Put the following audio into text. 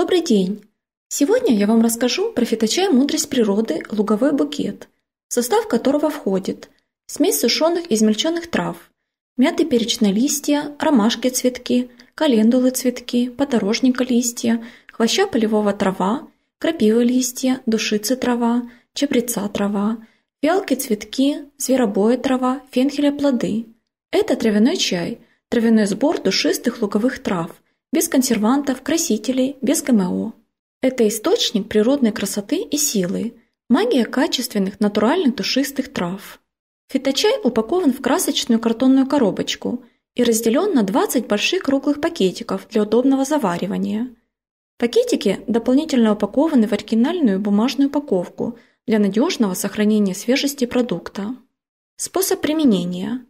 Добрый день! Сегодня я вам расскажу про фиточай «Мудрость природы» луговой букет, в состав которого входит смесь сушеных измельченных трав, мяты перечные листья, ромашки цветки, календулы цветки, подорожника листья, хвоща полевого трава, крапивы листья, душицы трава, чабреца трава, фиалки цветки, зверобоя трава, фенхеля плоды. Это травяной чай, травяной сбор душистых луговых трав – без консервантов, красителей, без ГМО. Это источник природной красоты и силы, магия качественных натуральных душистых трав. Фиточай упакован в красочную картонную коробочку и разделен на 20 больших круглых пакетиков для удобного заваривания. Пакетики дополнительно упакованы в оригинальную бумажную упаковку для надежного сохранения свежести продукта. Способ применения –